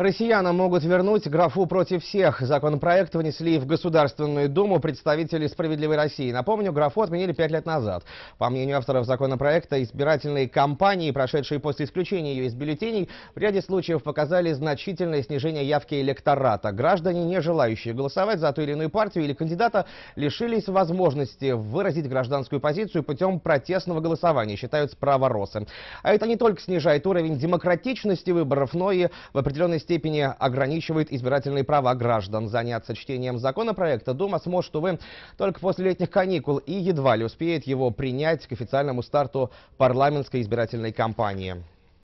Россиянам могут вернуть графу против всех. Законопроект внесли в Государственную Думу представители «Справедливой России». Напомню, графу отменили пять лет назад. По мнению авторов законопроекта, избирательные кампании, прошедшие после исключения ее из бюллетеней, в ряде случаев показали значительное снижение явки электората. Граждане, не желающие голосовать за ту или иную партию или кандидата, лишились возможности выразить гражданскую позицию путем протестного голосования, считают справоросы. А это не только снижает уровень демократичности выборов, но и в определенной степени степени ограничивает избирательные права граждан. Заняться чтением законопроекта Дума сможет, увы, только после летних каникул и едва ли успеет его принять к официальному старту парламентской избирательной кампании.